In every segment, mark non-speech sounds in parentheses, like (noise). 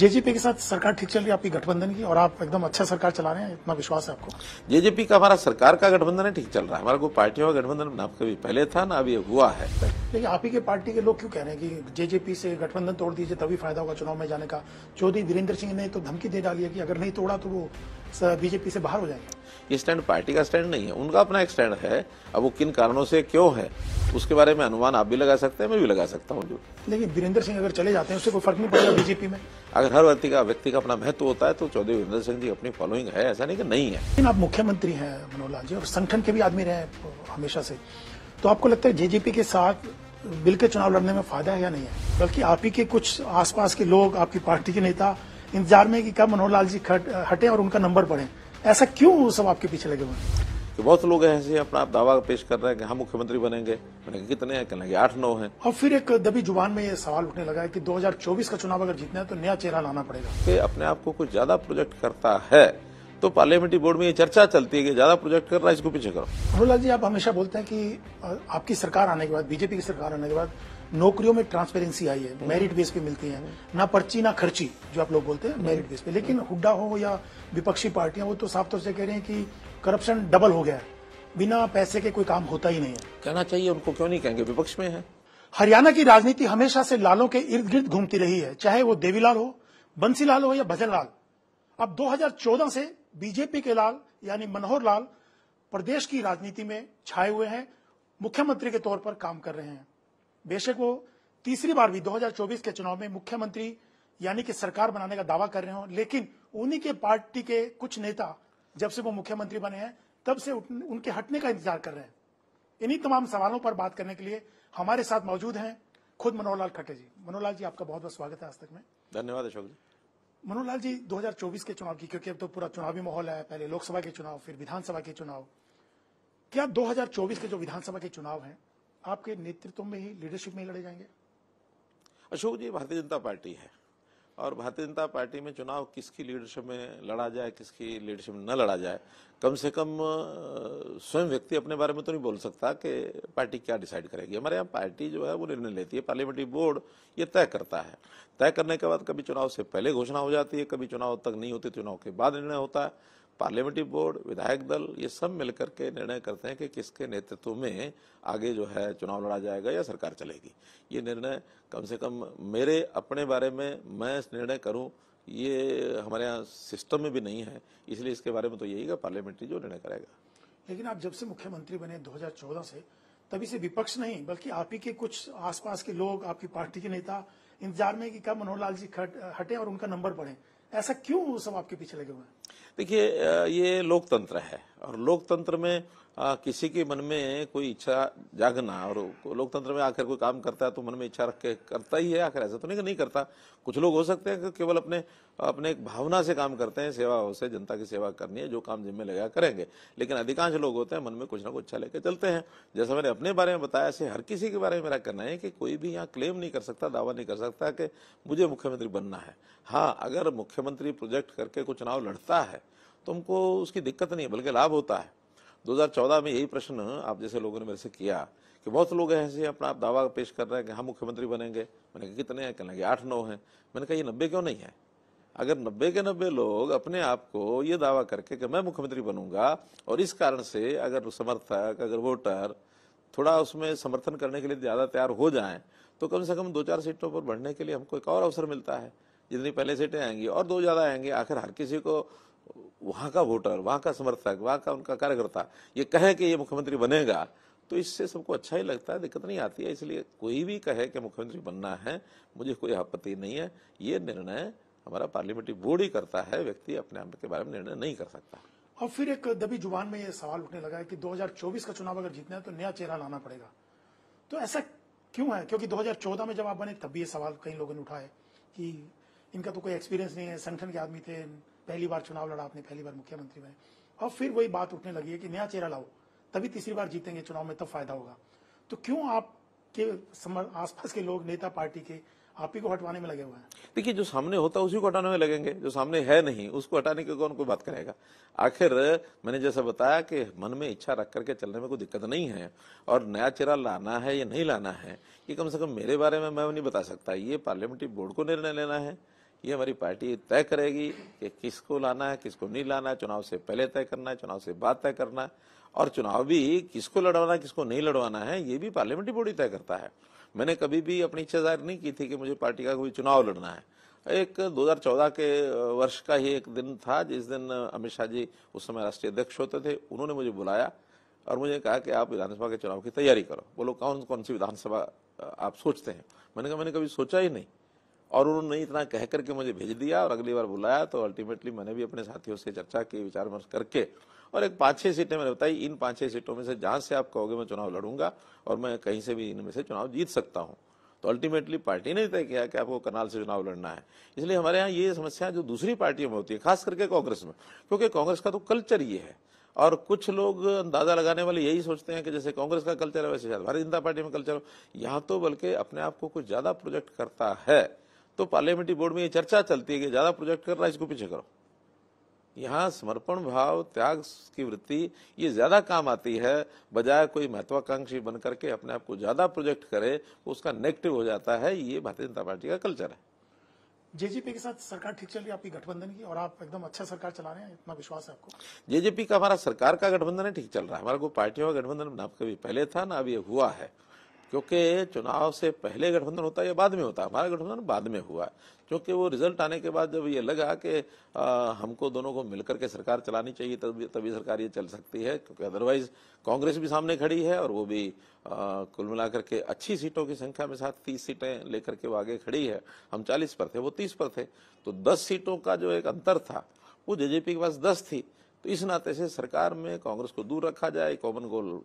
JJP के साथ सरकार ठीक चल रही है आपकी गठबंधन की और आप एकदम अच्छा सरकार चला रहे हैं इतना विश्वास है आपको जेजेपी का हमारा सरकार का गठबंधन है ठीक चल रहा है हमारा कोई पार्टियों का गठबंधन ना कभी पहले था ना अभी हुआ है लेकिन आप ही के पार्टी के लोग क्यों कह रहे हैं कि जेजेपी से गठबंधन तोड़ दीजिए तभी फायदा होगा चुनाव में जाने का चौधरी वीरेंद्र सिंह ने तो धमकी दे डाली है कि अगर नहीं तोड़ा तो वो बीजेपी से बाहर हो जाएंगे ये स्टैंड पार्टी का स्टैंड नहीं है उनका अपना एक स्टैंड है अब वो किन कारणों से क्यों है उसके बारे में अनुमान आप भी लगा सकते हैं मैं भी लगा सकता हूँ जो लेकिन वीरेंद्र सिंह अगर चले जाते हैं उससे कोई फर्क नहीं पड़ेगा बीजेपी में अगर हर व्यक्ति का व्यक्ति का अपना महत्व होता है तो चौधरी वीरेंद्र सिंह जी अपनी फॉलोइंग है ऐसा नहीं कि नहीं है लेकिन आप मुख्यमंत्री हैं मनोहर लाल जी और संगठन के भी आदमी रहे हमेशा से तो आपको लगता है जेजेपी के साथ बिल के चुनाव लड़ने में फायदा है या नहीं है बल्कि आप ही के कुछ आसपास के लोग आपकी पार्टी के नेता इंतजार में कि कब मनोहर लाल जी हटे और उनका नंबर पड़े ऐसा क्यों सब आपके पीछे लगे हुए तो बहुत लोग हैं ऐसे अपना आप दावा पेश कर रहे हैं कि हम मुख्यमंत्री बनेंगे मैंने कितने हैं कहना आठ नौ हैं और फिर एक दबी जुबान में ये सवाल उठने लगा है कि 2024 का चुनाव अगर जीतना है तो नया चेहरा लाना पड़ेगा कि अपने आप को कुछ ज्यादा प्रोजेक्ट करता है तो पार्लियामेंट्री बोर्ड में ये चर्चा चलती है कि ज्यादा प्रोजेक्ट कर रहा है इसको पीछे करो मनोहर जी आप हमेशा बोलते हैं कि आपकी सरकार आने के बाद बीजेपी की सरकार आने के बाद नौकरियों में ट्रांसपेरेंसी आई है मेरिट हम्म। बेस पे मिलती है हम्म। ना पर्ची ना खर्ची जो आप लोग बोलते हैं मेरिट हम्म। बेस पे लेकिन हुड्डा हो या विपक्षी पार्टियां वो तो साफ तौर से कह रहे हैं कि करप्शन डबल हो गया है बिना पैसे के कोई काम होता ही नहीं है कहना चाहिए उनको क्यों नहीं कहेंगे विपक्ष में है हरियाणा की राजनीति हमेशा से लालों के इर्द गिर्द घूमती रही है चाहे वो देवीलाल हो बंसीलाल हो या भजन लाल अब 2014 से बीजेपी के लाल यानी मनोहर लाल प्रदेश की राजनीति में छाए हुए हैं मुख्यमंत्री के तौर पर काम कर रहे हैं बेशक वो तीसरी बार भी 2024 के चुनाव में मुख्यमंत्री यानी कि सरकार बनाने का दावा कर रहे हो लेकिन उन्हीं के पार्टी के कुछ नेता जब से वो मुख्यमंत्री बने हैं तब से उनके हटने का इंतजार कर रहे हैं इन्हीं तमाम सवालों पर बात करने के लिए हमारे साथ मौजूद हैं खुद मनोहर लाल खट्टे जी मनोहर लाल जी आपका बहुत बहुत स्वागत है आज तक में धन्यवाद अशोक जी मनोहर लाल जी 2024 के चुनाव की क्योंकि अब तो पूरा चुनावी माहौल है पहले लोकसभा के चुनाव फिर विधानसभा के चुनाव क्या 2024 के जो विधानसभा के चुनाव हैं आपके नेतृत्व में ही लीडरशिप में ही लड़े जाएंगे अशोक जी भारतीय जनता पार्टी है और भारतीय जनता पार्टी में चुनाव किसकी लीडरशिप में लड़ा जाए किसकी लीडरशिप में न लड़ा जाए कम से कम स्वयं व्यक्ति अपने बारे में तो नहीं बोल सकता कि पार्टी क्या डिसाइड करेगी हमारे यहाँ पार्टी जो है वो निर्णय लेती है पार्लियामेंट्री बोर्ड ये तय करता है तय करने के बाद कभी चुनाव से पहले घोषणा हो जाती है कभी चुनाव तक नहीं होती चुनाव के बाद निर्णय होता है पार्लियामेंट्री बोर्ड विधायक दल ये सब मिलकर के निर्णय करते हैं कि किसके नेतृत्व में आगे जो है चुनाव लड़ा जाएगा या सरकार चलेगी ये निर्णय कम से कम मेरे अपने बारे में मैं इस निर्णय करूं ये हमारे यहाँ सिस्टम में भी नहीं है इसलिए इसके बारे में तो यही पार्लियामेंट्री जो निर्णय करेगा लेकिन आप जब से मुख्यमंत्री बने दो से तभी से विपक्ष नहीं बल्कि आप ही के कुछ आसपास के लोग आपकी पार्टी के नेता इंतजार में कि कब मनोहर लाल जी हटे और उनका नंबर बढ़े ऐसा क्यों सब आपके पीछे लगे हुए हैं देखिए ये लोकतंत्र है और लोकतंत्र में आ, किसी के मन में कोई इच्छा जागना और लोकतंत्र में आखिर कोई काम करता है तो मन में इच्छा रख के करता ही है आखिर ऐसा तो नहीं नहीं करता कुछ लोग हो सकते हैं कि केवल अपने अपने एक भावना से काम करते हैं सेवा से जनता की सेवा करनी है जो काम जिम्मे लगा करेंगे लेकिन अधिकांश लोग होते हैं मन में कुछ ना कुछ अच्छा लेकर चलते हैं जैसा मैंने अपने बारे में बताया ऐसे हर किसी के बारे में मेरा कहना है कि कोई भी यहाँ क्लेम नहीं कर सकता दावा नहीं कर सकता कि मुझे मुख्यमंत्री बनना है हाँ अगर मुख्यमंत्री प्रोजेक्ट करके कुछ चुनाव लड़ता है तो हमको उसकी दिक्कत नहीं है बल्कि लाभ होता है 2014 में यही प्रश्न आप जैसे लोगों ने मेरे से किया कि बहुत लोग ऐसे अपना आप दावा पेश कर रहे हैं कि हम मुख्यमंत्री बनेंगे मैंने कहा कितने हैं कहना कि आठ नौ हैं मैंने कहा ये नब्बे क्यों नहीं है अगर नब्बे के नब्बे लोग अपने आप को ये दावा करके कि मैं मुख्यमंत्री बनूंगा और इस कारण से अगर समर्थक अगर वोटर थोड़ा उसमें समर्थन करने के लिए ज़्यादा तैयार हो जाए तो कम से कम दो चार सीटों पर बढ़ने के लिए हमको एक और अवसर मिलता है जितनी पहले सीटें आएंगी और दो ज़्यादा आएंगे आखिर हर किसी को वहाँ का वोटर वहाँ का समर्थक वहाँ का उनका कार्यकर्ता ये कहें कि ये मुख्यमंत्री बनेगा तो इससे सबको अच्छा ही लगता है दिक्कत नहीं आती है इसलिए कोई भी कहे कि मुख्यमंत्री बनना है मुझे कोई आपत्ति नहीं है ये निर्णय हमारा पार्लियामेंट्री बोर्ड ही करता है व्यक्ति अपने आप के बारे में निर्णय नहीं कर सकता और फिर एक दबी जुबान में यह सवाल उठने लगा है कि 2024 का चुनाव अगर जीतना है तो नया चेहरा लाना पड़ेगा तो ऐसा क्यों है क्योंकि 2014 में जब आप बने तब भी ये सवाल कई लोगों ने उठाए कि इनका तो कोई एक्सपीरियंस नहीं है संगठन के आदमी थे पहली बार चुनाव लड़ा आपने पहली बार मुख्यमंत्री बने और फिर वही बात उठने लगी है कि नया चेहरा लाओ तभी तीसरी बार जीतेंगे चुनाव में तब फायदा होगा तो क्यों आप के आसपास के लोग नेता पार्टी के आप ही को हटवाने में लगे हुए हैं देखिए जो सामने होता है उसी को हटाने में लगेंगे जो सामने है नहीं उसको हटाने की कौन कोई बात करेगा आखिर मैंने जैसा बताया कि मन में इच्छा रख करके चलने में कोई दिक्कत नहीं है और नया चेहरा लाना है या नहीं लाना है ये कम से कम मेरे बारे में मैं नहीं बता सकता ये पार्लियामेंट्री बोर्ड को निर्णय लेना है ये हमारी पार्टी तय करेगी कि किसको लाना है किसको नहीं लाना है चुनाव से पहले तय करना है चुनाव से बाद तय करना है और चुनाव भी किसको लड़वाना है किसको नहीं लड़वाना है ये भी पार्लियामेंट्री बॉडी तय करता है मैंने कभी भी अपनी इच्छा जाहिर नहीं की थी कि मुझे पार्टी का कोई चुनाव लड़ना है एक 2014 के वर्ष का ही एक दिन था जिस दिन अमित शाह जी उस समय राष्ट्रीय अध्यक्ष होते थे उन्होंने मुझे बुलाया और मुझे कहा कि आप विधानसभा के चुनाव की तैयारी करो बोलो कौन कौन सी विधानसभा आप सोचते हैं मैंने कहा मैंने कभी सोचा ही नहीं और उन्होंने इतना कह करके मुझे भेज दिया और अगली बार बुलाया तो अल्टीमेटली मैंने भी अपने साथियों से चर्चा की विचार विमर्श करके और एक पाँच छह सीटें मैंने बताई इन पाँच छह सीटों में से जहाँ से आप कहोगे मैं चुनाव लड़ूंगा और मैं कहीं से भी इनमें से चुनाव जीत सकता हूँ तो अल्टीमेटली पार्टी ने तय किया कि आपको करनाल से चुनाव लड़ना है इसलिए हमारे यहाँ ये समस्या जो दूसरी पार्टियों में होती है खास करके कांग्रेस में क्योंकि कांग्रेस का तो कल्चर ये है और कुछ लोग अंदाजा लगाने वाले यही सोचते हैं कि जैसे कांग्रेस का कल्चर है वैसे शायद भारतीय जनता पार्टी में कल्चर हो यहाँ तो बल्कि अपने आप को कुछ ज़्यादा प्रोजेक्ट करता है तो पार्लियामेंट्री बोर्ड में ये चर्चा चलती है कि ज़्यादा प्रोजेक्ट करना इसको पीछे करो यहाँ समर्पण भाव त्याग की वृत्ति ये ज़्यादा काम आती है बजाय कोई महत्वाकांक्षी बन करके अपने आप को ज़्यादा प्रोजेक्ट करे उसका नेगेटिव हो जाता है ये भारतीय जनता पार्टी का कल्चर है जेजेपी के साथ सरकार ठीक चल रही है आपकी गठबंधन की और आप एकदम अच्छा सरकार चला रहे हैं इतना विश्वास है आपको जेजेपी का हमारा सरकार का गठबंधन है ठीक चल रहा है हमारा कोई पार्टियों का गठबंधन ना कभी पहले था ना अभी हुआ है क्योंकि चुनाव से पहले गठबंधन होता है या बाद में होता है हमारा गठबंधन बाद में हुआ है क्योंकि वो रिजल्ट आने के बाद जब ये लगा कि हमको दोनों को मिलकर के सरकार चलानी चाहिए तभी तभी सरकार ये चल सकती है क्योंकि अदरवाइज कांग्रेस भी सामने खड़ी है और वो भी आ, कुल मिलाकर के अच्छी सीटों की संख्या में साथ तीस सीटें लेकर के वो आगे खड़ी है हम चालीस पर थे वो तीस पर थे तो दस सीटों का जो एक अंतर था वो जेजेपी के पास दस थी तो इस नाते से सरकार में कांग्रेस को दूर रखा जाए कॉमन गोल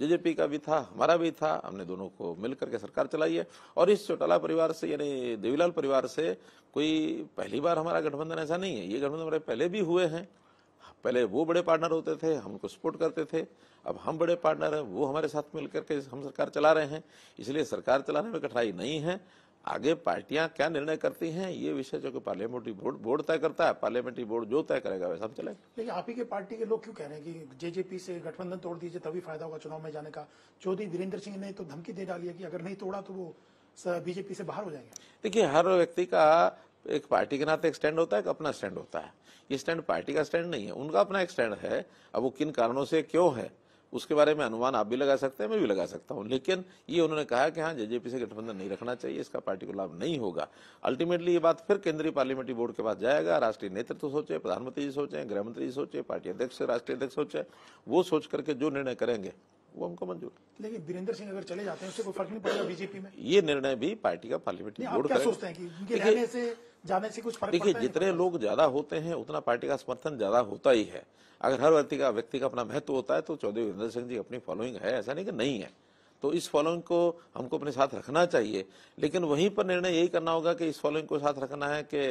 जेजेपी का भी था हमारा भी था हमने दोनों को मिल के सरकार चलाई है और इस चौटाला परिवार से यानी देवीलाल परिवार से कोई पहली बार हमारा गठबंधन ऐसा नहीं है ये गठबंधन हमारे पहले भी हुए हैं पहले वो बड़े पार्टनर होते थे हम उनको सपोर्ट करते थे अब हम बड़े पार्टनर हैं वो हमारे साथ मिल करके हम सरकार चला रहे हैं इसलिए सरकार चलाने में कठिनाई नहीं है आगे पार्टियां क्या निर्णय करती हैं ये विषय जो कि पार्लियामेंट्री बोर्ड बोर्ड तय करता है पार्लियामेंट्री बोर्ड जो तय करेगा वैसा हम चलेगा लेकिन आप ही के पार्टी के लोग क्यों कह रहे हैं कि जेजेपी से गठबंधन तोड़ दीजिए तभी फायदा होगा चुनाव में जाने का चौधरी वीरेंद्र सिंह ने तो धमकी दे डाली है कि अगर नहीं तोड़ा तो वो बीजेपी से बाहर हो जाएंगे देखिए हर व्यक्ति का एक पार्टी के नाते एक स्टैंड होता है एक अपना स्टैंड होता है ये स्टैंड पार्टी का स्टैंड नहीं है उनका अपना एक स्टैंड है अब वो किन कारणों से क्यों है उसके बारे में अनुमान आप भी लगा सकते हैं मैं भी लगा सकता हूँ लेकिन ये उन्होंने कहा कि हाँ जेजेपी से गठबंधन नहीं रखना चाहिए इसका पार्टी को लाभ नहीं होगा अल्टीमेटली ये बात फिर केंद्रीय पार्लियामेंट्री बोर्ड के पास जाएगा राष्ट्रीय नेतृत्व सोचे प्रधानमंत्री जी सोचे गृहमंत्री जी सोचे पार्टी अध्यक्ष राष्ट्रीय अध्यक्ष सोचे वो सोच करके जो निर्णय करेंगे वो हमको मंजूर लेकिन वीरेंद्र सिंह अगर चले जाते हैं उससे कोई फर्क नहीं पड़ेगा बीजेपी में ये निर्णय भी पार्टी का पार्लियामेंट्री बोर्ड सोचते हैं जाने से कुछ फर्क देखिए जितने लोग ज्यादा होते हैं उतना पार्टी का समर्थन ज्यादा होता ही है अगर हर व्यक्ति का व्यक्ति का अपना महत्व होता है तो चौधरी वीरेंद्र सिंह जी अपनी फॉलोइंग है ऐसा नहीं कि नहीं है तो इस फॉलोइंग को हमको अपने साथ रखना चाहिए लेकिन वहीं पर निर्णय यही करना होगा कि इस फॉलोइंग को साथ रखना है कि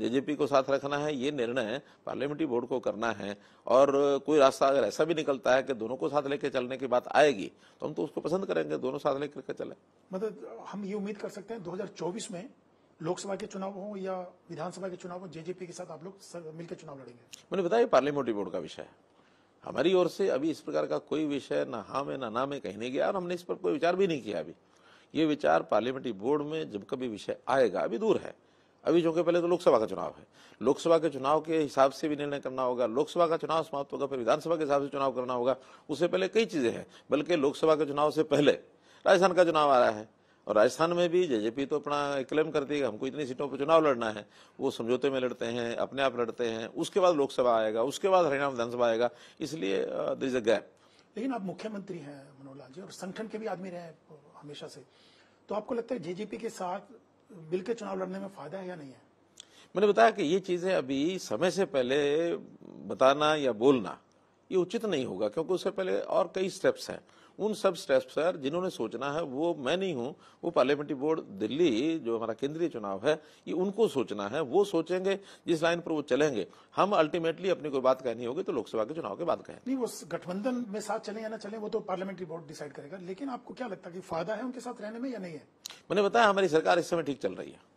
जेजेपी को साथ रखना है ये निर्णय पार्लियामेंट्री बोर्ड को करना है और कोई रास्ता अगर ऐसा भी निकलता है कि दोनों को साथ लेकर चलने की बात आएगी तो हम तो उसको पसंद करेंगे दोनों साथ लेकर चले मतलब हम ये उम्मीद कर सकते हैं दो में लोकसभा के चुनाव हो या विधानसभा के चुनाव हो जेजेपी के साथ आप लोग मिलकर चुनाव लड़ेंगे मैंने बताया पार्लियामेंट्री बोर्ड का विषय है हमारी ओर से अभी इस प्रकार का कोई विषय न हाँ में ना में कहीं नहीं गया और हमने इस पर कोई विचार भी नहीं किया अभी ये विचार पार्लियामेंट्री बोर्ड में जब कभी विषय आएगा अभी दूर है अभी चूंकि पहले तो लोकसभा का चुनाव है लोकसभा के चुनाव के हिसाब से भी निर्णय करना होगा लोकसभा का चुनाव समाप्त होगा फिर विधानसभा के हिसाब से चुनाव करना होगा उससे पहले कई चीजें हैं बल्कि लोकसभा के चुनाव से पहले राजस्थान का चुनाव आ रहा है और राजस्थान में भी जेजेपी तो अपना क्लेम करती है हमको इतनी सीटों पर चुनाव लड़ना है वो समझौते में लड़ते हैं अपने आप लड़ते हैं उसके बाद लोकसभा आएगा उसके बाद हरियाणा विधानसभा आएगा इसलिए दर इज अ गैप लेकिन आप मुख्यमंत्री हैं मनोहर लाल जी और संगठन के भी आदमी रहे हमेशा से तो आपको लगता है जेजेपी के साथ बिल के चुनाव लड़ने में फायदा है या नहीं है मैंने बताया कि ये चीजें अभी समय से पहले बताना या बोलना ये उचित नहीं होगा क्योंकि उससे पहले और कई स्टेप्स हैं उन सब स्टेप्स पर जिन्होंने सोचना है वो मैं नहीं हूं वो पार्लियामेंट्री बोर्ड दिल्ली जो हमारा केंद्रीय चुनाव है ये उनको सोचना है वो सोचेंगे जिस लाइन पर वो चलेंगे हम अल्टीमेटली अपनी कोई बात कहनी होगी तो लोकसभा के चुनाव के बाद कहें नहीं वो गठबंधन में साथ चले या ना चले वो तो पार्लियामेंट्री बोर्ड डिसाइड करेगा लेकिन आपको क्या लगता है कि फायदा है उनके साथ रहने में या नहीं है मैंने बताया हमारी सरकार इस समय ठीक चल रही है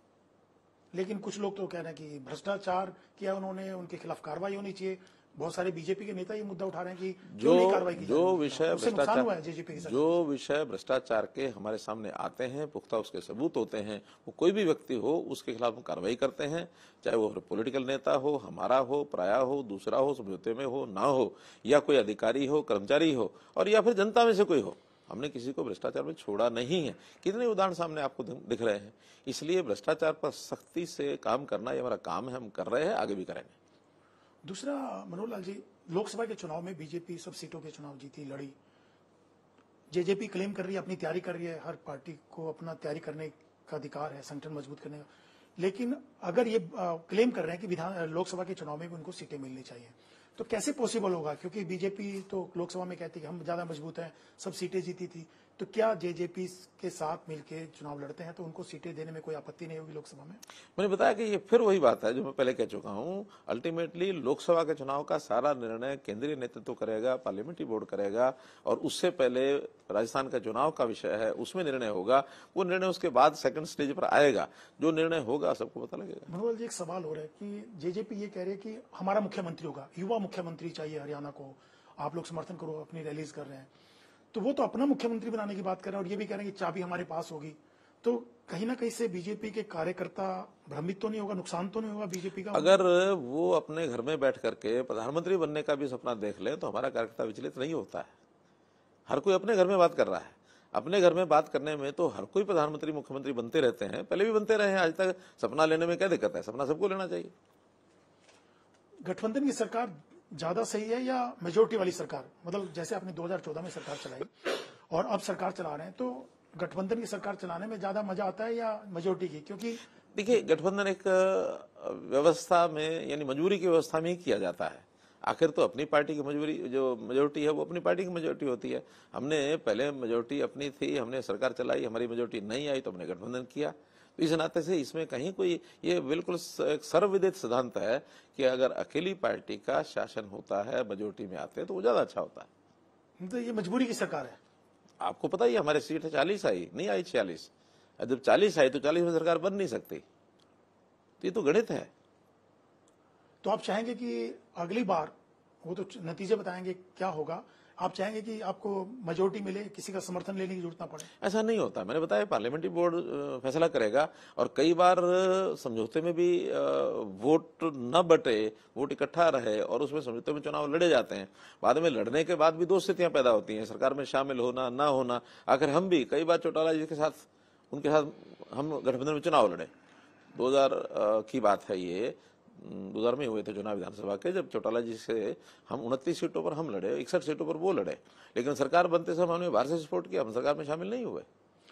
लेकिन कुछ लोग तो कह रहे हैं कि भ्रष्टाचार किया उन्होंने उनके खिलाफ कार्रवाई होनी चाहिए बहुत सारे बीजेपी के नेता ये मुद्दा उठा रहे हैं कि जो जो विषय भ्रष्टाचार जो विषय भ्रष्टाचार के हमारे सामने आते हैं पुख्ता उसके सबूत होते हैं वो कोई भी व्यक्ति हो उसके खिलाफ हम कार्रवाई करते हैं चाहे वो पॉलिटिकल नेता हो हमारा हो प्राया हो दूसरा हो समझौते में हो ना हो या कोई अधिकारी हो कर्मचारी हो और या फिर जनता में से कोई हो हमने किसी को भ्रष्टाचार में छोड़ा नहीं है कितने उदाहरण सामने आपको दिख रहे हैं इसलिए भ्रष्टाचार पर सख्ती से काम करना ये हमारा काम है हम कर रहे हैं आगे भी करेंगे दूसरा मनोहर लाल जी लोकसभा के चुनाव में बीजेपी सब सीटों के चुनाव जीती लड़ी जेजेपी क्लेम कर रही है अपनी तैयारी कर रही है हर पार्टी को अपना तैयारी करने का अधिकार है संगठन मजबूत करने का लेकिन अगर ये आ, क्लेम कर रहे हैं कि विधान लोकसभा के चुनाव में भी उनको सीटें मिलनी चाहिए तो कैसे पॉसिबल होगा क्योंकि बीजेपी तो लोकसभा में कहती है कि हम ज्यादा मजबूत हैं सब सीटें जीती थी तो क्या जेजेपी के साथ मिलकर चुनाव लड़ते हैं तो उनको सीटें देने में कोई आपत्ति नहीं होगी लोकसभा में मैंने बताया कि ये फिर वही बात है जो मैं पहले कह चुका हूँ अल्टीमेटली लोकसभा के चुनाव का सारा निर्णय केंद्रीय नेतृत्व तो करेगा पार्लियामेंट्री बोर्ड करेगा और उससे पहले राजस्थान का चुनाव का विषय है उसमें निर्णय होगा वो निर्णय उसके बाद सेकंड स्टेज पर आएगा जो निर्णय होगा सबको पता लगेगा मनोहर जी एक सवाल हो रहा है कि जेजेपी ये कह रहे हैं कि हमारा मुख्यमंत्री होगा युवा मुख्यमंत्री चाहिए हरियाणा को आप लोग समर्थन करो अपनी रैलीज कर रहे हैं तो वो तो अपना मुख्यमंत्री बनाने की बात कर रहे हैं और ये भी कह रहे हैं कि चाबी हमारे पास होगी तो कहीं ना कहीं से बीजेपी के कार्यकर्ता भ्रमित तो नहीं होगा नुकसान तो नहीं होगा बीजेपी का अगर वो अपने घर में बैठ करके प्रधानमंत्री बनने का भी सपना देख ले तो हमारा कार्यकर्ता विचलित नहीं होता है हर कोई अपने घर में बात कर रहा है अपने घर में बात करने में तो हर कोई प्रधानमंत्री मुख्यमंत्री बनते रहते हैं पहले भी बनते रहे हैं आज तक सपना लेने में क्या दिक्कत है सपना सबको लेना चाहिए गठबंधन की सरकार ज्यादा सही है या मेजोरिटी वाली सरकार मतलब जैसे आपने 2014 में सरकार चलाई और अब सरकार चला रहे हैं तो गठबंधन की सरकार चलाने में ज्यादा मजा आता है या मेजोरिटी की क्योंकि देखिए गठबंधन एक व्यवस्था में यानी मजबूरी की व्यवस्था में ही किया जाता है आखिर तो अपनी पार्टी की मजबूरी जो मेजोरिटी है वो अपनी पार्टी की मेजोरिटी होती है हमने पहले मेजोरिटी अपनी थी हमने सरकार चलाई हमारी मेजोरिटी नहीं आई तो हमने गठबंधन किया तो इस नाते से इसमें कहीं कोई ये बिल्कुल सर्वविदित सिद्धांत है कि अगर अकेली पार्टी का शासन होता है मेजोरिटी में आते हैं तो वो ज्यादा अच्छा होता है तो ये मजबूरी की सरकार है आपको पता ही हमारे सीट है चालीस आई नहीं आई छियालीस जब चालीस आई तो चालीस में सरकार बन नहीं सकती तो ये तो गणित है तो आप चाहेंगे कि अगली बार वो तो नतीजे बताएंगे क्या होगा आप चाहेंगे कि आपको मेजोरिटी मिले किसी का समर्थन लेने की जरूरत ना पड़े ऐसा नहीं होता मैंने बताया पार्लियामेंट्री बोर्ड फैसला करेगा और कई बार समझौते में भी वोट न बटे वोट इकट्ठा रहे और उसमें समझौते में चुनाव लड़े जाते हैं बाद में लड़ने के बाद भी दो स्थितियां पैदा होती हैं सरकार में शामिल होना ना होना आखिर हम भी कई बार चौटाला जी के साथ उनके साथ हम गठबंधन में चुनाव लड़े दो की बात है ये गुजर में हुए थे चुनाव विधानसभा के जब चौटाला जी से हम उनतीस सीटों पर हम लड़े इकसठ सीटों पर वो लड़े लेकिन सरकार बनते समय हमने बाहर से सपोर्ट किया हम सरकार में शामिल नहीं हुए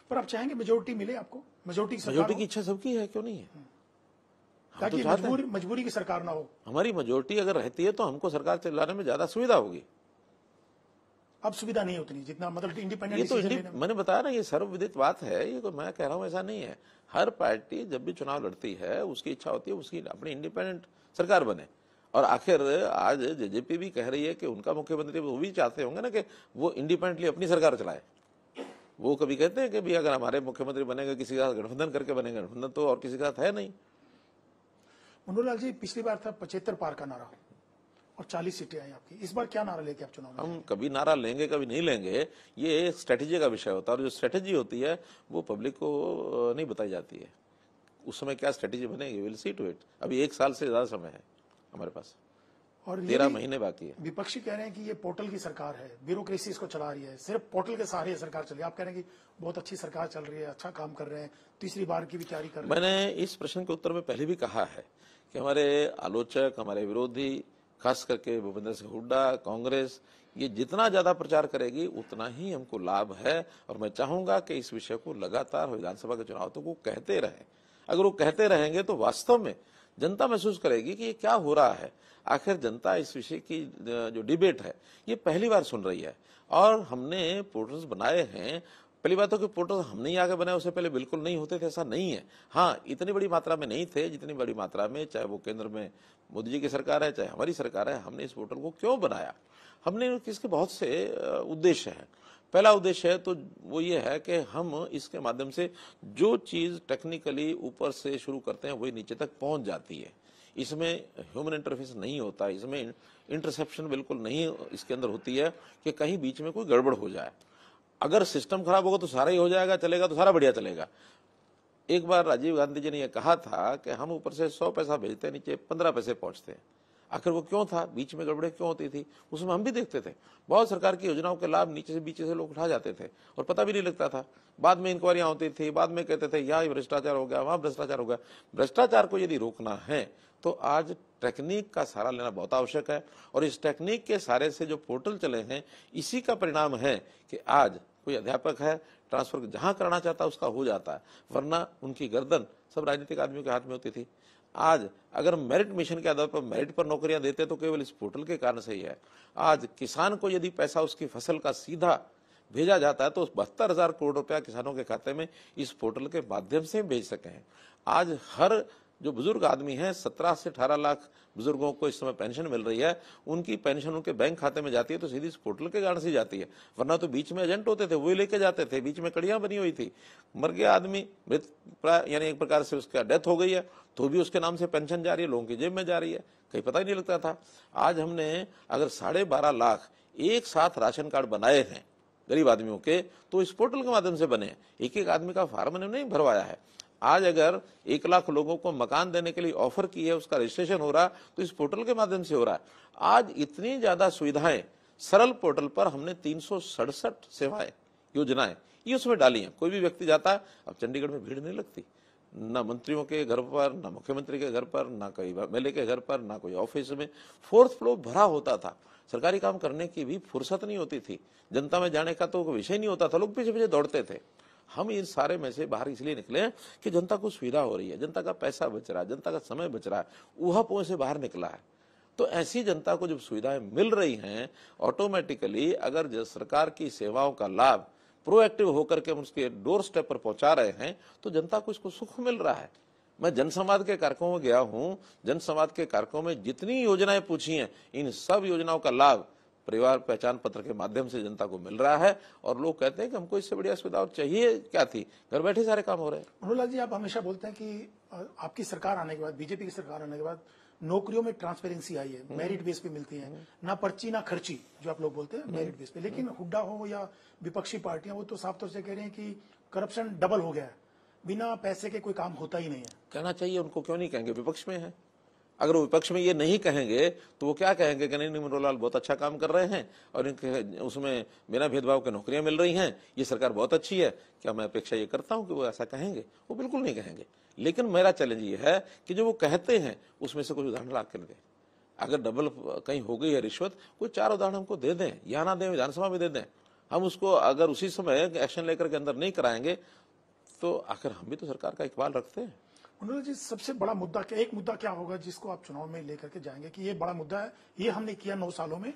पर आप चाहेंगे मेजोरिटी मिले आपको मेजोरिटी मेजोरिटी की इच्छा सबकी है क्यों नहीं है हम्म। ताकि तो मजबूरी मजबूरी की सरकार ना हो हमारी मेजोरिटी अगर रहती है तो हमको सरकार चलाने में ज्यादा सुविधा होगी अब सुविधा नहीं होती जितना मतलब इंडिपेंडेंट तो मैंने बताया ना ये सर्वविदित बात है ये तो मैं कह रहा हूँ ऐसा नहीं है हर पार्टी जब भी चुनाव लड़ती है उसकी इच्छा होती है उसकी अपनी इंडिपेंडेंट सरकार बने और आखिर आज जेजेपी भी कह रही है कि उनका मुख्यमंत्री वो भी चाहते होंगे ना कि वो इंडिपेंडेंटली अपनी सरकार चलाए वो कभी कहते हैं कि भाई अगर हमारे मुख्यमंत्री बनेंगे किसी के साथ गठबंधन करके बनेंगे गठबंधन तो और किसी के साथ है नहीं मनोहर लाल जी पिछली बार था पचहत्तर पार का नारा और 40 सीटें आई आपकी इस बार क्या नारा लेके आप चुनाव हम कभी नारा लेंगे कभी नहीं लेंगे ये स्ट्रेटेजी का विषय होता है और जो स्ट्रेटेजी होती है वो पब्लिक को नहीं बताई जाती है उस समय क्या स्ट्रेटेजी बनेगी विल सी टू इट अभी एक साल से ज्यादा समय है हमारे पास और तेरह महीने बाकी है विपक्षी कह रहे हैं कि ये पोर्टल की सरकार है ब्यूरोक्रेसी इसको चला रही है सिर्फ पोर्टल के सहारे सरकार चल रही है आप कह रहे हैं कि बहुत अच्छी सरकार चल रही है अच्छा काम कर रहे हैं तीसरी बार की भी तैयारी कर रहे हैं मैंने इस प्रश्न के उत्तर में पहले भी कहा है कि हमारे आलोचक हमारे विरोधी खास करके भूपेंद्र सिंह हुड्डा कांग्रेस ये जितना ज्यादा प्रचार करेगी उतना ही हमको लाभ है और मैं चाहूंगा कि इस विषय को लगातार विधानसभा के चुनाव तक वो कहते रहे अगर वो कहते रहेंगे तो वास्तव में जनता महसूस करेगी कि ये क्या हो रहा है आखिर जनता इस विषय की जो डिबेट है ये पहली बार सुन रही है और हमने पोर्टल्स बनाए हैं पहली बात तो कि पोर्टल हमने ही आगे बनाए उससे पहले बिल्कुल नहीं होते थे ऐसा नहीं है हाँ इतनी बड़ी मात्रा में नहीं थे जितनी बड़ी मात्रा में चाहे वो केंद्र में मोदी जी की सरकार है चाहे हमारी सरकार है हमने इस पोर्टल को क्यों बनाया हमने इसके बहुत से उद्देश्य हैं पहला उद्देश्य है तो वो ये है कि हम इसके माध्यम से जो चीज़ टेक्निकली ऊपर से शुरू करते हैं वही नीचे तक पहुंच जाती है इसमें ह्यूमन इंटरफेस नहीं होता इसमें इंटरसेप्शन बिल्कुल नहीं इसके अंदर होती है कि कहीं बीच में कोई गड़बड़ हो जाए अगर सिस्टम खराब होगा तो सारा ही हो जाएगा चलेगा तो सारा बढ़िया चलेगा एक बार राजीव गांधी जी ने यह कहा था कि हम ऊपर से सौ पैसा भेजते हैं नीचे पंद्रह पैसे पहुंचते हैं आखिर वो क्यों था बीच में गड़बड़े क्यों होती थी उसमें हम भी देखते थे बहुत सरकार की योजनाओं के लाभ नीचे से बीचे से लोग उठा जाते थे और पता भी नहीं लगता था बाद में इंक्वायरियां होती थी बाद में कहते थे यहाँ भ्रष्टाचार हो गया वहाँ भ्रष्टाचार हो गया भ्रष्टाचार को यदि रोकना है तो आज टेक्निक का सहारा लेना बहुत आवश्यक है और इस टेक्निक के सहारे से जो पोर्टल चले हैं इसी का परिणाम है कि आज कोई अध्यापक है ट्रांसफर जहां कराना चाहता है उसका हो जाता है वरना उनकी गर्दन सब राजनीतिक आदमियों के हाथ में होती थी आज अगर मेरिट मिशन के आधार पर मेरिट पर नौकरियां देते तो केवल इस पोर्टल के कारण सही है आज किसान को यदि पैसा उसकी फसल का सीधा भेजा जाता है तो बहत्तर हजार करोड़ रुपया किसानों के खाते में इस पोर्टल के माध्यम से भेज सके हैं आज हर जो बुजुर्ग आदमी हैं सत्रह से अठारह लाख बुजुर्गों को इस समय पेंशन मिल रही है उनकी पेंशन उनके बैंक खाते में जाती है तो सीधी पोर्टल के कारण से जाती है वरना तो बीच में एजेंट होते थे वो लेके जाते थे बीच में कड़ियां बनी हुई थी मर गया आदमी मृत यानी एक प्रकार से उसका डेथ हो गई है तो भी उसके नाम से पेंशन जा रही है लोगों की जेब में जा रही है कहीं पता ही नहीं लगता था आज हमने अगर साढ़े बारह लाख एक साथ राशन कार्ड बनाए हैं गरीब आदमियों के तो इस पोर्टल के माध्यम से बने एक एक आदमी का फार्म नहीं भरवाया है आज अगर एक लाख लोगों को मकान देने के लिए ऑफर की है उसका रजिस्ट्रेशन हो रहा तो इस पोर्टल के माध्यम से हो रहा है आज इतनी ज्यादा सुविधाएं सरल पोर्टल पर हमने तीन सेवाएं योजनाएं ये उसमें डाली हैं कोई भी व्यक्ति जाता अब चंडीगढ़ में भीड़ नहीं लगती ना मंत्रियों के घर पर ना मुख्यमंत्री के घर पर ना कोई मेले के घर पर ना कोई ऑफिस में फोर्थ फ्लोर भरा होता था सरकारी काम करने की भी फुर्सत नहीं होती थी जनता में जाने का तो विषय नहीं होता था लोग पीछे पीछे दौड़ते थे हम इन सारे में से बाहर इसलिए निकले कि जनता को सुविधा हो रही है जनता का पैसा बच रहा है जनता का समय बच रहा है वह पोए से बाहर निकला है तो ऐसी जनता को जब सुविधाएं मिल रही हैं ऑटोमेटिकली अगर सरकार की सेवाओं का लाभ प्रोएक्टिव होकर के हम उसके डोर स्टेप पर पहुंचा रहे हैं तो जनता को इसको सुख मिल रहा है मैं जनसंवाद के कार्यक्रमों में गया हूं जनसंवाद के कार्यक्रमों में जितनी योजनाएं पूछी हैं इन सब योजनाओं का लाभ परिवार पहचान पत्र के माध्यम से जनता को मिल रहा है और लोग कहते हैं कि हमको इससे बढ़िया सुविधा और चाहिए क्या थी घर बैठे सारे काम हो रहे हैं मनोहर जी आप हमेशा बोलते हैं कि आपकी सरकार आने के बाद बीजेपी की सरकार आने के बाद नौकरियों में ट्रांसपेरेंसी आई है मेरिट हम्म। बेस पे मिलती है ना पर्ची ना खर्ची जो आप लोग बोलते हैं मेरिट हम्म। बेस पे लेकिन हुड्डा हो या विपक्षी पार्टियां वो तो साफ तौर से कह रहे हैं कि करप्शन डबल हो गया है बिना पैसे के कोई काम होता ही नहीं है कहना चाहिए उनको क्यों नहीं कहेंगे विपक्ष में है अगर वो विपक्ष में ये नहीं कहेंगे तो वो क्या कहेंगे कि नहीं मनोहर बहुत अच्छा काम कर रहे हैं और इनके उसमें बिना भेदभाव के नौकरियां मिल रही हैं ये सरकार बहुत अच्छी है क्या मैं अपेक्षा ये करता हूँ कि वो ऐसा कहेंगे वो बिल्कुल नहीं कहेंगे लेकिन मेरा चैलेंज ये है कि जो वो कहते हैं उसमें से कुछ उदाहरण ला कर दें अगर डबल कहीं हो गई है रिश्वत कोई चार उदाहरण हमको दे दें यहाँ ना दें विधानसभा में दे दें हम उसको अगर उसी समय एक्शन लेकर के अंदर नहीं कराएंगे तो आखिर हम भी तो सरकार का इकबाल रखते हैं उन्होंने जी सबसे बड़ा मुद्दा क्या एक मुद्दा क्या होगा जिसको आप चुनाव में लेकर के जाएंगे कि ये बड़ा मुद्दा है ये हमने किया नौ सालों में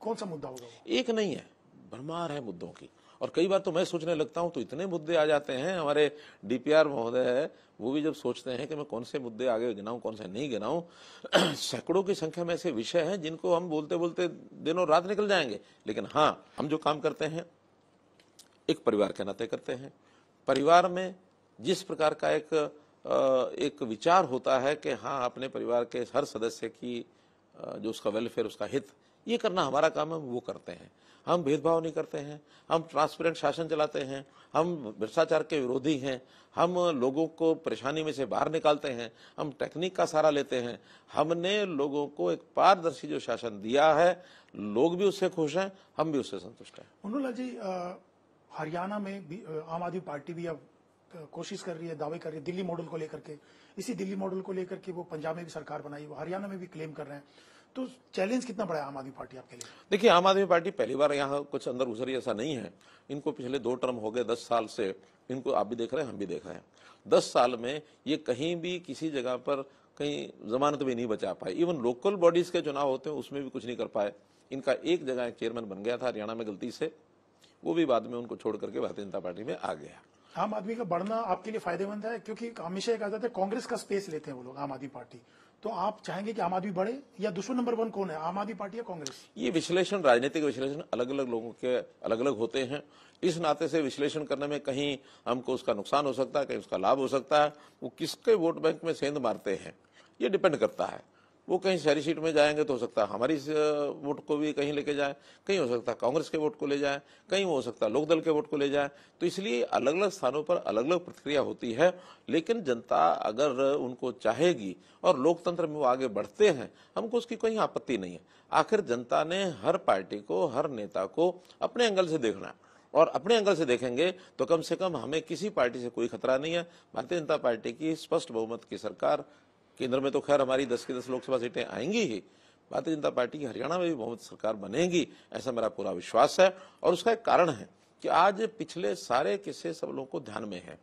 कौन सा मुद्दा होगा एक नहीं है भरमार है मुद्दों की और कई बार तो मैं सोचने लगता हूँ तो इतने मुद्दे आ जाते हैं हमारे डीपीआर महोदय है वो भी जब सोचते हैं कि मैं कौन से मुद्दे आगे गिनाऊं कौन से नहीं गिनाऊं (clears throat) सैकड़ों की संख्या में ऐसे विषय हैं जिनको हम बोलते बोलते दिनों रात निकल जाएंगे लेकिन हाँ हम जो काम करते हैं एक परिवार के नाते करते हैं परिवार में जिस प्रकार का एक एक विचार होता है कि हाँ अपने परिवार के हर सदस्य की जो उसका वेलफेयर उसका हित ये करना हमारा काम है वो करते हैं हम भेदभाव नहीं करते हैं हम ट्रांसपेरेंट शासन चलाते हैं हम भ्रष्टाचार के विरोधी हैं हम लोगों को परेशानी में से बाहर निकालते हैं हम टेक्निक का सहारा लेते हैं हमने लोगों को एक पारदर्शी जो शासन दिया है लोग भी उससे खुश हैं हम भी उससे संतुष्ट हैं उन्होंने जी हरियाणा में भी आम आदमी पार्टी भी अब कोशिश कर रही है दावे कर रही है दिल्ली मॉडल को लेकर के इसी दिल्ली मॉडल को लेकर के वो पंजाब में भी सरकार बनाई वो हरियाणा में भी क्लेम कर रहे हैं तो चैलेंज कितना बड़ा है आम आदमी पार्टी आपके लिए देखिए आम आदमी पार्टी पहली बार यहाँ कुछ अंदर गुजरी ऐसा नहीं है इनको पिछले दो टर्म हो गए दस साल से इनको आप भी देख रहे हैं हम भी देख रहे हैं दस साल में ये कहीं भी किसी जगह पर कहीं जमानत भी नहीं बचा पाए इवन लोकल बॉडीज के चुनाव होते हैं उसमें भी कुछ नहीं कर पाए इनका एक जगह चेयरमैन बन गया था हरियाणा में गलती से वो भी बाद में उनको छोड़ करके भारतीय जनता पार्टी में आ गया आम आदमी का बढ़ना आपके लिए फायदेमंद है क्योंकि हमेशा कहा जाता है कांग्रेस का स्पेस लेते हैं वो लोग आम आदमी पार्टी तो आप चाहेंगे कि आम आदमी बढ़े या दूसरा नंबर वन कौन है आम आदमी पार्टी या कांग्रेस ये विश्लेषण राजनीतिक विश्लेषण अलग अलग लोगों के अलग अलग होते हैं इस नाते से विश्लेषण करने में कहीं हमको उसका नुकसान हो सकता है कहीं उसका लाभ हो सकता है वो किसके वोट बैंक में सेंध मारते हैं ये डिपेंड करता है वो कहीं शहरी सीट में जाएंगे तो हो सकता है हमारी वोट को भी कहीं लेके जाए कहीं हो सकता है कांग्रेस के वोट को ले जाए कहीं हो सकता है लोकदल के वोट को ले जाए तो इसलिए अलग अलग स्थानों पर अलग अलग प्रतिक्रिया होती है लेकिन जनता अगर उनको चाहेगी और लोकतंत्र में वो आगे बढ़ते हैं हमको उसकी कोई आपत्ति नहीं है आखिर जनता ने हर पार्टी को हर नेता को अपने एंगल से देखना है और अपने एंगल से देखेंगे तो कम से कम हमें किसी पार्टी से कोई खतरा नहीं है भारतीय जनता पार्टी की स्पष्ट बहुमत की सरकार केंद्र में तो खैर हमारी दस की दस लोकसभा सीटें आएंगी ही भारतीय जनता पार्टी की हरियाणा में भी बहुमत सरकार बनेगी ऐसा मेरा पूरा विश्वास है और उसका एक कारण है कि आज पिछले सारे किस्से सब लोगों को ध्यान में है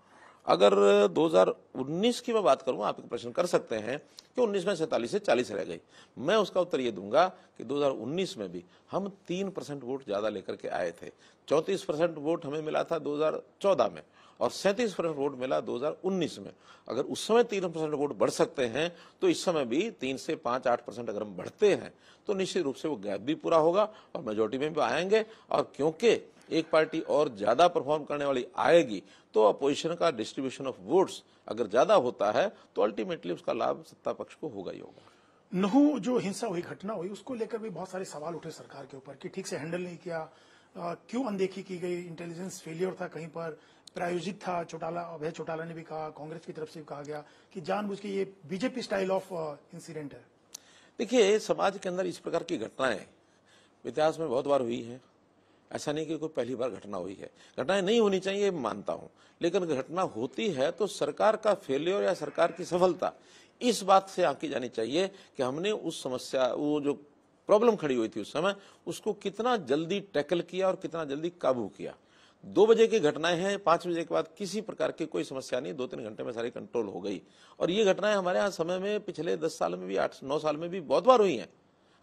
अगर 2019 की मैं बात करूं आप एक प्रश्न कर सकते हैं कि 19 में सैतालीस से 40 रह गई मैं उसका उत्तर ये दूंगा कि 2019 में भी हम तीन परसेंट वोट ज़्यादा लेकर के आए थे चौतीस परसेंट वोट हमें मिला था 2014 में और सैंतीस परसेंट वोट मिला 2019 में अगर उस समय तीन परसेंट वोट बढ़ सकते हैं तो इस समय भी तीन से पाँच आठ परसेंट अगर हम बढ़ते हैं तो निश्चित रूप से वो गैप भी पूरा होगा और मेजोरिटी में भी आएंगे और क्योंकि एक पार्टी और ज्यादा परफॉर्म करने वाली आएगी तो अपोजिशन का डिस्ट्रीब्यूशन ऑफ वोट्स अगर ज्यादा होता है तो अल्टीमेटली उसका लाभ सत्ता पक्ष को होगा ही होगा नहू जो हिंसा हुई घटना हुई उसको लेकर भी बहुत सारे सवाल उठे सरकार के ऊपर कि ठीक से हैंडल नहीं किया क्यों अनदेखी की गई इंटेलिजेंस फेलियर था कहीं पर प्रायोजित था चौटाला अभय चौटाला ने भी कहा कांग्रेस की तरफ से भी कहा गया कि जानबूझ के ये बीजेपी स्टाइल ऑफ इंसिडेंट है देखिए समाज के अंदर इस प्रकार की घटनाएं इतिहास में बहुत बार हुई है ऐसा नहीं कि कोई पहली बार घटना हुई है घटनाएं नहीं होनी चाहिए मानता हूं लेकिन घटना होती है तो सरकार का फेलियर या सरकार की सफलता इस बात से आंकी जानी चाहिए कि हमने उस समस्या वो जो प्रॉब्लम खड़ी हुई थी उस समय उसको कितना जल्दी टैकल किया और कितना जल्दी काबू किया दो बजे की घटनाएं हैं पांच बजे के बाद किसी प्रकार की कोई समस्या नहीं दो तीन घंटे में सारी कंट्रोल हो गई और ये घटनाएं हमारे यहाँ समय में पिछले दस साल में भी आठ नौ साल में भी बहुत बार हुई हैं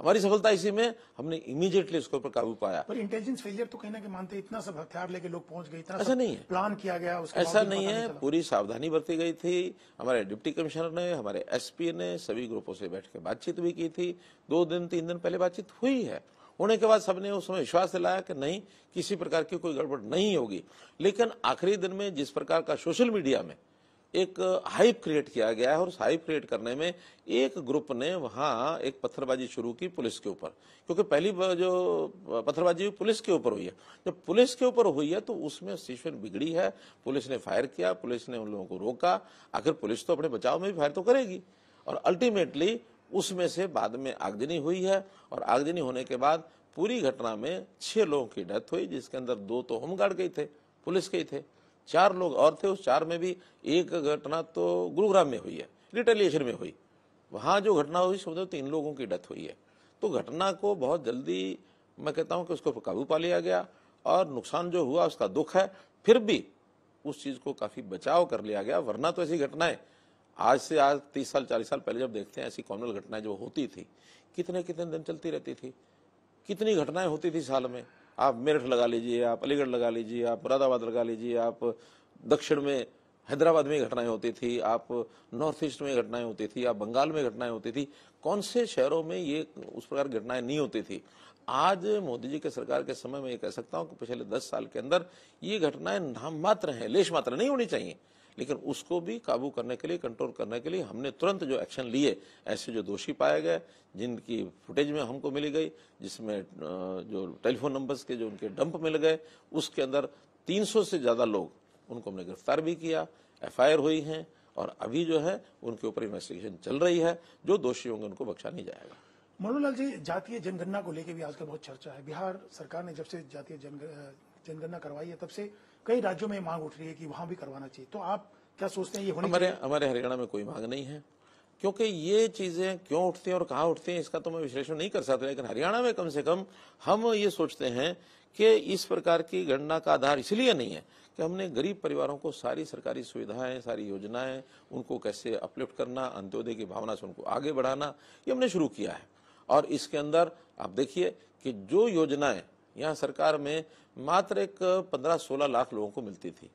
हमारी सफलता इसी में हमने इमीडिएटली उसके ऊपर काबू पाया पर इंटेलिजेंस फेलियर तो कहीं ना मानते इतना सब हथियार लेके लोग पहुंच गए इतना ऐसा नहीं है प्लान किया गया उसका ऐसा नहीं है नहीं पूरी सावधानी बरती गई थी हमारे डिप्टी कमिश्नर ने हमारे एसपी ने सभी ग्रुपों से बैठ के बातचीत भी की थी दो दिन तीन दिन पहले बातचीत हुई है होने के बाद सबने उसमें विश्वास दिलाया कि नहीं किसी प्रकार की कोई गड़बड़ नहीं होगी लेकिन आखिरी दिन में जिस प्रकार का सोशल मीडिया में एक हाइप क्रिएट किया गया है और उस हाइप क्रिएट करने में एक ग्रुप ने वहाँ एक पत्थरबाजी शुरू की पुलिस के ऊपर क्योंकि पहली जो पत्थरबाजी पुलिस के ऊपर हुई है जब पुलिस के ऊपर हुई है तो उसमें सिचुएशन बिगड़ी है पुलिस ने फायर किया पुलिस ने उन लोगों को रोका आखिर पुलिस तो अपने बचाव में भी फायर तो करेगी और अल्टीमेटली उसमें से बाद में आगजनी हुई है और आगजनी होने के बाद पूरी घटना में छह लोगों की डेथ हुई जिसके अंदर दो तो होमगार्ड के ही थे पुलिस के ही थे चार लोग और थे उस चार में भी एक घटना तो गुरुग्राम में हुई है रिटेलिएशन में हुई वहाँ जो घटना हुई समझो तीन लोगों की डेथ हुई है तो घटना को बहुत जल्दी मैं कहता हूँ कि उसको काबू पा लिया गया और नुकसान जो हुआ उसका दुख है फिर भी उस चीज़ को काफ़ी बचाव कर लिया गया वरना तो ऐसी घटनाएं आज से आज तीस साल चालीस साल पहले जब देखते हैं ऐसी कॉमनल घटनाएं जो होती थी कितने कितने दिन चलती रहती थी कितनी घटनाएं होती थी साल में आप मेरठ लगा लीजिए आप अलीगढ़ लगा लीजिए आप मुरादाबाद लगा लीजिए आप दक्षिण में हैदराबाद में घटनाएं होती थी आप नॉर्थ ईस्ट में घटनाएं होती थी आप बंगाल में घटनाएं होती थी कौन से शहरों में ये उस प्रकार घटनाएं नहीं होती थी आज मोदी जी के सरकार के समय में ये कह सकता हूँ कि पिछले दस साल के अंदर ये घटनाएं नाम मात्र हैं लेश मात्र नहीं होनी चाहिए लेकिन उसको भी काबू करने के लिए कंट्रोल करने के लिए हमने तुरंत जो एक्शन लिए ऐसे जो दोषी पाए गए जिनकी फुटेज में हमको मिली गई जिसमें जो टेलीफोन नंबर्स के जो उनके डंप मिल गए उसके अंदर 300 से ज़्यादा लोग उनको हमने गिरफ्तार भी किया एफ हुई हैं और अभी जो है उनके ऊपर इन्वेस्टिगेशन चल रही है जो दोषी होंगे उनको बख्शा नहीं जाएगा मनोलाल जी जातीय जनगणना को लेकर भी आजकल बहुत चर्चा है बिहार सरकार ने जब से जातीय जनगणना जनगणना करवाई है तब से कई राज्यों में मांग उठ रही है कि वहां भी करवाना चाहिए तो आप क्या सोचते हैं ये होने हमारे हमारे हरियाणा में कोई मांग नहीं है क्योंकि ये चीजें क्यों उठती हैं और कहाँ उठती हैं इसका तो मैं विश्लेषण नहीं कर सकता लेकिन हरियाणा में कम से कम हम ये सोचते हैं कि इस प्रकार की गणना का आधार इसलिए नहीं है कि हमने गरीब परिवारों को सारी सरकारी सुविधाएं सारी योजनाएं उनको कैसे अपलिफ्ट करना अंत्योदय की भावना से उनको आगे बढ़ाना ये हमने शुरू किया है और इसके अंदर आप देखिए कि जो योजनाएं यहाँ सरकार में मात्र एक पंद्रह सोलह लाख लोगों को मिलती थी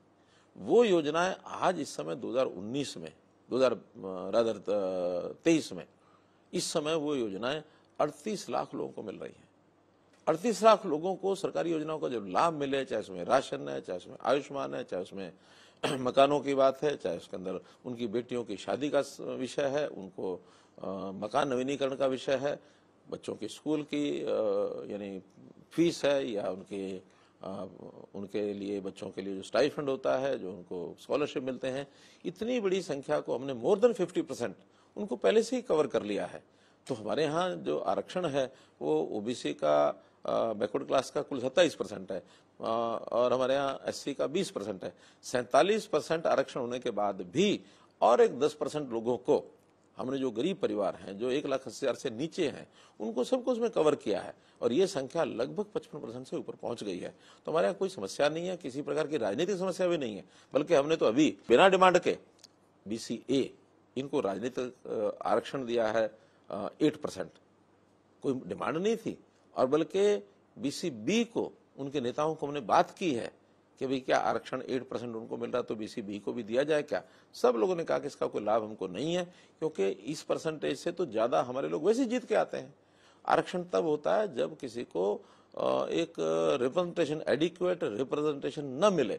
वो योजनाएं आज इस समय 2019 में दो हजार तेईस में इस समय वो योजनाएं 38 लाख लोगों को मिल रही हैं 38 लाख लोगों को सरकारी योजनाओं का जब लाभ मिले चाहे उसमें राशन है चाहे उसमें आयुष्मान है चाहे उसमें (clears throat) मकानों की बात है चाहे उसके अंदर उनकी बेटियों की शादी का विषय है उनको मकान नवीनीकरण का विषय है बच्चों के स्कूल की यानी फीस है या उनके उनके लिए बच्चों के लिए जो स्टाइफंड होता है जो उनको स्कॉलरशिप मिलते हैं इतनी बड़ी संख्या को हमने मोर देन फिफ्टी परसेंट उनको पहले से ही कवर कर लिया है तो हमारे यहाँ जो आरक्षण है वो ओबीसी का बैकवर्ड क्लास का कुल सत्ताईस परसेंट है आ, और हमारे यहाँ एससी का बीस परसेंट है सैंतालीस परसेंट आरक्षण होने के बाद भी और एक दस परसेंट लोगों को हमने जो गरीब परिवार हैं जो एक लाख अस्सी हज़ार से नीचे हैं उनको सबको उसमें कवर किया है और ये संख्या लगभग पचपन परसेंट से ऊपर पहुंच गई है तो हमारे यहाँ कोई समस्या नहीं है किसी प्रकार की राजनीतिक समस्या भी नहीं है बल्कि हमने तो अभी बिना डिमांड के बी इनको राजनीतिक आरक्षण दिया है एट परसेंट कोई डिमांड नहीं थी और बल्कि बी को उनके नेताओं को हमने बात की है कि भाई क्या आरक्षण एट परसेंट उनको मिल रहा तो बीसी बी को भी दिया जाए क्या सब लोगों ने कहा कि इसका कोई लाभ हमको नहीं है क्योंकि इस परसेंटेज से तो ज़्यादा हमारे लोग वैसे जीत के आते हैं आरक्षण तब होता है जब किसी को एक रिप्रेजेंटेशन एडिक्वेट रिप्रेजेंटेशन न मिले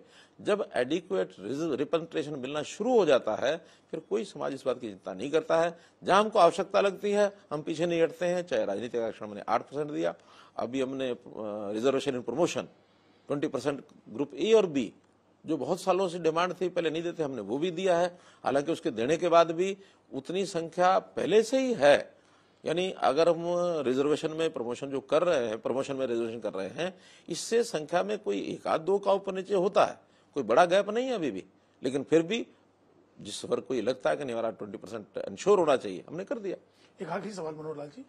जब एडिक्वेट रिप्रेजेंटेशन मिलना शुरू हो जाता है फिर कोई समाज इस बात की चिंता नहीं करता है जहां हमको आवश्यकता लगती है हम पीछे नहीं हटते हैं चाहे राजनीतिक आरक्षण हमने आठ परसेंट दिया अभी हमने reservation in promotion twenty percent group A और बी जो बहुत सालों से डिमांड थी पहले नहीं देते हमने वो भी दिया है हालांकि उसके देने के बाद भी उतनी संख्या पहले से ही है यानी अगर हम रिजर्वेशन में प्रमोशन जो कर रहे हैं प्रमोशन में रिजर्वेशन कर रहे हैं इससे संख्या में कोई एक आध दो का ऊपर नीचे होता है कोई बड़ा गैप नहीं है अभी भी लेकिन फिर भी जिस पर कोई लगता है कि नहीं हमारा ट्वेंटी परसेंट इंश्योर होना चाहिए हमने कर दिया एक आखिरी सवाल मनोहर लाल जी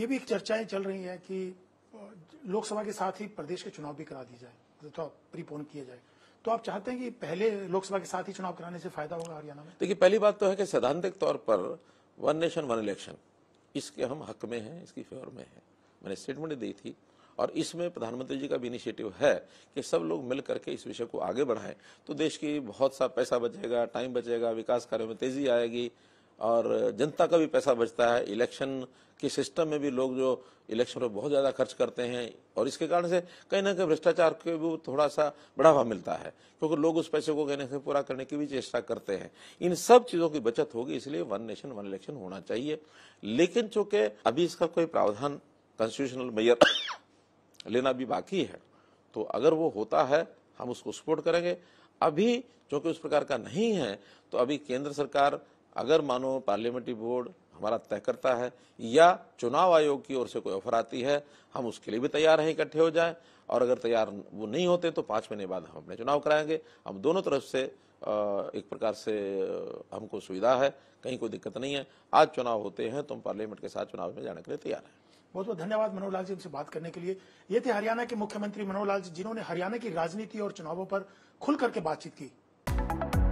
ये भी एक चर्चाएं चल रही हैं कि लोकसभा के साथ ही प्रदेश के चुनाव भी करा दी जाए तो मतलब प्रीपोन किया जाए तो आप चाहते हैं कि पहले लोकसभा के साथ ही चुनाव कराने से फायदा होगा हरियाणा में देखिए पहली बात तो है कि सैद्धांतिक तौर पर वन नेशन वन इलेक्शन इसके हम हक में हैं इसकी फेवर में है मैंने स्टेटमेंट दी थी और इसमें प्रधानमंत्री जी का भी इनिशिएटिव है कि सब लोग मिल करके इस विषय को आगे बढ़ाएं तो देश की बहुत सा पैसा बचेगा टाइम बचेगा विकास कार्यों में तेजी आएगी और जनता का भी पैसा बचता है इलेक्शन के सिस्टम में भी लोग जो इलेक्शन पर बहुत ज़्यादा खर्च करते हैं और इसके कारण से कहीं ना कहीं भ्रष्टाचार को भी थोड़ा सा बढ़ावा मिलता है क्योंकि लोग उस पैसे को कहीं ना कहीं पूरा करने की भी चेष्टा करते हैं इन सब चीज़ों की बचत होगी इसलिए वन नेशन वन इलेक्शन होना चाहिए लेकिन चूंकि अभी इसका कोई प्रावधान कॉन्स्टिट्यूशनल मैयर (coughs) लेना भी बाकी है तो अगर वो होता है हम उसको सपोर्ट करेंगे अभी चूंकि उस प्रकार का नहीं है तो अभी केंद्र सरकार अगर मानो पार्लियामेंट्री बोर्ड हमारा तय करता है या चुनाव आयोग की ओर से कोई ऑफर आती है हम उसके लिए भी तैयार हैं इकट्ठे हो जाएं और अगर तैयार वो नहीं होते तो पाँच महीने बाद हम अपने चुनाव कराएंगे हम दोनों तरफ से एक प्रकार से हमको सुविधा है कहीं कोई दिक्कत नहीं है आज चुनाव होते हैं तो हम पार्लियामेंट के साथ चुनाव में जाने के लिए तैयार हैं बहुत बहुत धन्यवाद मनोहर लाल जी से बात करने के लिए ये थे हरियाणा के मुख्यमंत्री मनोहर लाल जी जिन्होंने हरियाणा की राजनीति और चुनावों पर खुल करके बातचीत की